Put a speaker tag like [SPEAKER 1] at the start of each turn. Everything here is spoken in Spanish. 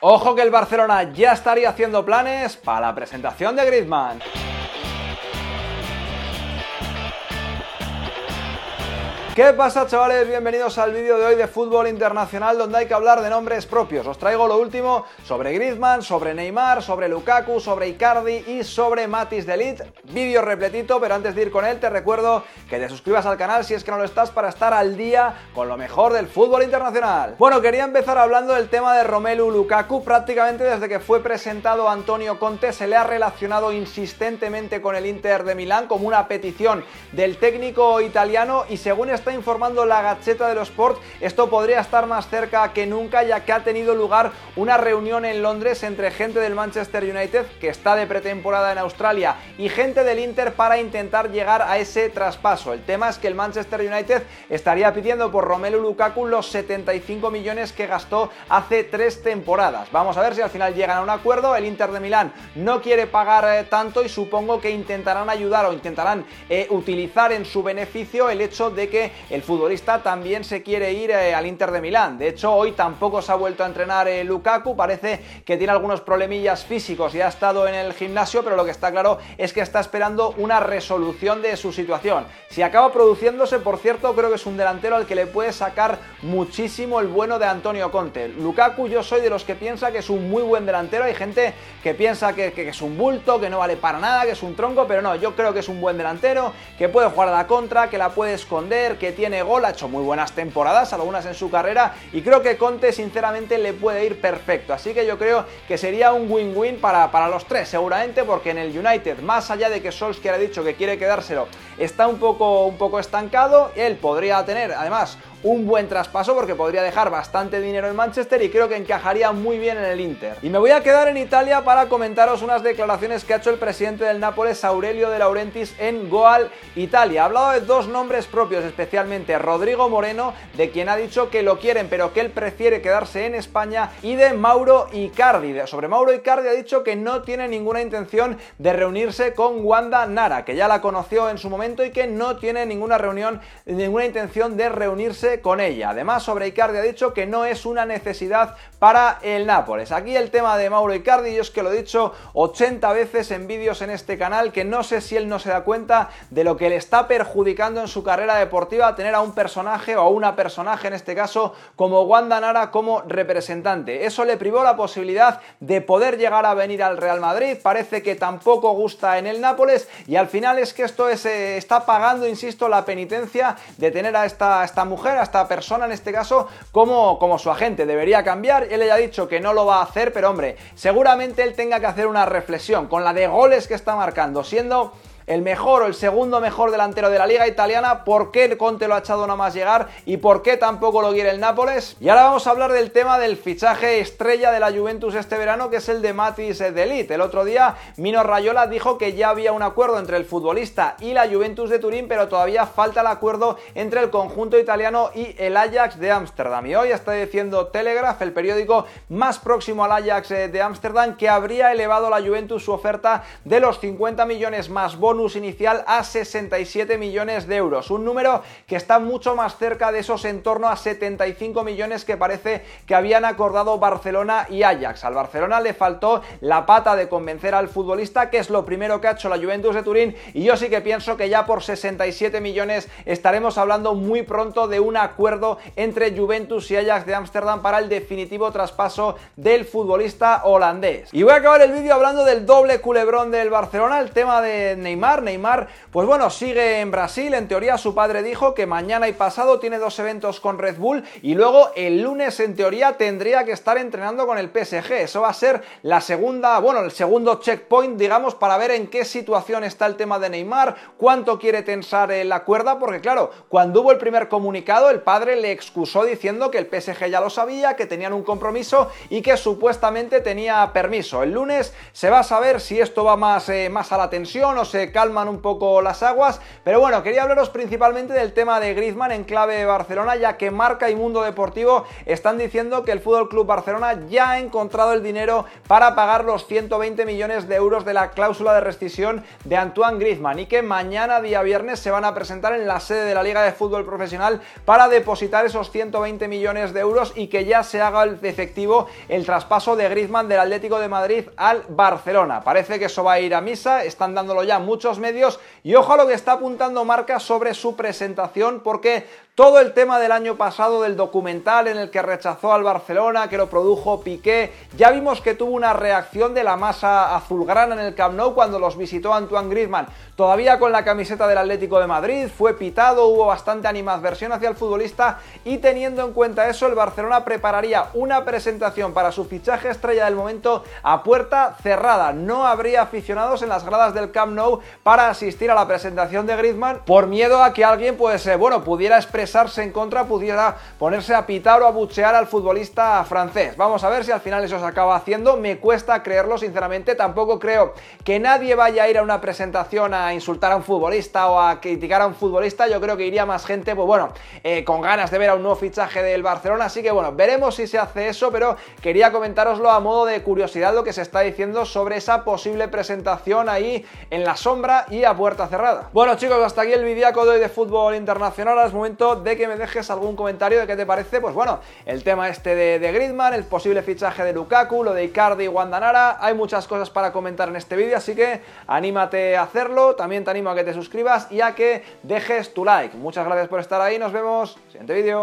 [SPEAKER 1] Ojo que el Barcelona ya estaría haciendo planes para la presentación de Griezmann. ¿Qué pasa chavales? Bienvenidos al vídeo de hoy de fútbol internacional donde hay que hablar de nombres propios. Os traigo lo último sobre Griezmann, sobre Neymar, sobre Lukaku, sobre Icardi y sobre Matis Delit. Vídeo repletito, pero antes de ir con él te recuerdo que te suscribas al canal si es que no lo estás para estar al día con lo mejor del fútbol internacional. Bueno, quería empezar hablando del tema de Romelu Lukaku. Prácticamente desde que fue presentado Antonio Conte se le ha relacionado insistentemente con el Inter de Milán como una petición del técnico italiano y según este está informando la Gacheta de los Sports, esto podría estar más cerca que nunca ya que ha tenido lugar una reunión en Londres entre gente del Manchester United, que está de pretemporada en Australia, y gente del Inter para intentar llegar a ese traspaso. El tema es que el Manchester United estaría pidiendo por Romelu Lukaku los 75 millones que gastó hace tres temporadas. Vamos a ver si al final llegan a un acuerdo. El Inter de Milán no quiere pagar eh, tanto y supongo que intentarán ayudar o intentarán eh, utilizar en su beneficio el hecho de que el futbolista también se quiere ir eh, al Inter de Milán. De hecho, hoy tampoco se ha vuelto a entrenar eh, Lukaku, parece que tiene algunos problemillas físicos y ha estado en el gimnasio, pero lo que está claro es que está esperando una resolución de su situación. Si acaba produciéndose, por cierto, creo que es un delantero al que le puede sacar muchísimo el bueno de Antonio Conte. Lukaku yo soy de los que piensa que es un muy buen delantero, hay gente que piensa que, es un bulto, que no vale para nada, que es un tronco, pero no, yo creo que es un buen delantero, que puede jugar a la contra, que la puede esconder, que tiene gol, ha hecho muy buenas temporadas, algunas en su carrera, y creo que Conte sinceramente le puede ir perfecto. Así que yo creo que sería un win-win para, los tres, seguramente, porque en el United, más allá de que Solskjaer ha dicho que quiere quedárselo, está un poco, un poco estancado, él podría tener además un buen traspaso porque podría dejar bastante dinero en Manchester y creo que encajaría muy bien en el Inter. Y me voy a quedar en Italia para comentaros unas declaraciones que ha hecho el presidente del Nápoles, Aurelio de Laurentiis, en Goal, Italia. Ha hablado de dos nombres propios, especialmente Rodrigo Moreno, de quien ha dicho que lo quieren, pero que él prefiere quedarse en España, y de Mauro Icardi. Sobre Mauro Icardi ha dicho que no tiene ninguna intención de reunirse con Wanda Nara, que ya la conoció en su momento y que no tiene ninguna reunión, ninguna intención de reunirse con ella. Además, sobre Icardi ha dicho que no es una necesidad para el Nápoles. Aquí el tema de Mauro Icardi, yo es que lo he dicho 80 veces en vídeos en este canal, que no sé si él no se da cuenta de lo que le está perjudicando en su carrera deportiva tener a un personaje o a una personaje en este caso como Wanda Nara como representante. Eso le privó la posibilidad de poder llegar a venir al Real Madrid, parece que tampoco gusta en el Nápoles y al final es que esto se eh, está pagando, insisto, la penitencia de tener a esta, a esta mujer a esta persona en este caso como, como su agente. Debería cambiar, él le ha dicho que no lo va a hacer, pero hombre, seguramente él tenga que hacer una reflexión con la de goles que está marcando, siendo el mejor o el segundo mejor delantero de la liga italiana, por qué Conte lo ha echado nada más llegar y por qué tampoco lo quiere el Nápoles. Y ahora vamos a hablar del tema del fichaje estrella de la Juventus este verano, que es el de Matis Delit. El otro día Mino Rayola dijo que ya había un acuerdo entre el futbolista y la Juventus de Turín, pero todavía falta el acuerdo entre el conjunto italiano y el Ajax de Ámsterdam. Y hoy está diciendo Telegraph, el periódico más próximo al Ajax eh, de Ámsterdam, que habría elevado la Juventus su oferta de los 50 millones más inicial a 67 millones de euros, un número que está mucho más cerca de esos en torno a 75 millones que parece que habían acordado Barcelona y Ajax. Al Barcelona le faltó la pata de convencer al futbolista, que es lo primero que ha hecho la Juventus de Turín, y yo sí que pienso que ya por 67 millones estaremos hablando muy pronto de un acuerdo entre Juventus y Ajax de Ámsterdam para el definitivo traspaso del futbolista holandés. Y voy a acabar el vídeo hablando del doble culebrón del Barcelona, el tema de Neymar Neymar. pues bueno, sigue en Brasil. En teoría, su padre dijo que mañana y pasado tiene dos eventos con Red Bull y luego el lunes, en teoría, tendría que estar entrenando con el PSG. Eso va a ser la segunda, bueno, el segundo checkpoint, digamos, para ver en qué situación está el tema de Neymar, cuánto quiere tensar la cuerda, porque claro, cuando hubo el primer comunicado, el padre le excusó diciendo que el PSG ya lo sabía, que tenían un compromiso y que supuestamente tenía permiso. El lunes se va a saber si esto va más, eh, más a la tensión o se calman un poco las aguas. Pero bueno, quería hablaros principalmente del tema de Griezmann en clave de Barcelona, ya que Marca y Mundo Deportivo están diciendo que el Fútbol Club Barcelona ya ha encontrado el dinero para pagar los 120 millones de euros de la cláusula de rescisión de Antoine Griezmann y que mañana día viernes se van a presentar en la sede de la Liga de Fútbol Profesional para depositar esos 120 millones de euros y que ya se haga el efectivo el traspaso de Griezmann del Atlético de Madrid al Barcelona. Parece que eso va a ir a misa, están dándolo ya mucho medios y ojo a lo que está apuntando Marca sobre su presentación porque todo el tema del año pasado del documental en el que rechazó al Barcelona, que lo produjo Piqué, ya vimos que tuvo una reacción de la masa azulgrana en el Camp Nou cuando los visitó Antoine Griezmann. Todavía con la camiseta del Atlético de Madrid, fue pitado, hubo bastante animadversión hacia el futbolista y teniendo en cuenta eso, el Barcelona prepararía una presentación para su fichaje estrella del momento a puerta cerrada. No habría aficionados en las gradas del Camp Nou para asistir a la presentación de Griezmann por miedo a que alguien pues, eh, bueno, pudiera expresar expresarse en contra, pudiera ponerse a pitar o a buchear al futbolista francés. Vamos a ver si al final eso se acaba haciendo. Me cuesta creerlo, sinceramente. Tampoco creo que nadie vaya a ir a una presentación a insultar a un futbolista o a criticar a un futbolista. Yo creo que iría más gente, pues bueno, eh, con ganas de ver a un nuevo fichaje del Barcelona. Así que bueno, veremos si se hace eso, pero quería comentaroslo a modo de curiosidad lo que se está diciendo sobre esa posible presentación ahí en la sombra y a puerta cerrada. Bueno chicos, hasta aquí el que de hoy de fútbol internacional. Ahora es momento de que me dejes algún comentario de qué te parece, pues bueno, el tema este de, de Griezmann, el posible fichaje de Lukaku, lo de Icardi y Guandanara, hay muchas cosas para comentar en este vídeo, así que anímate a hacerlo, también te animo a que te suscribas y a que dejes tu like. Muchas gracias por estar ahí, nos vemos, siguiente vídeo.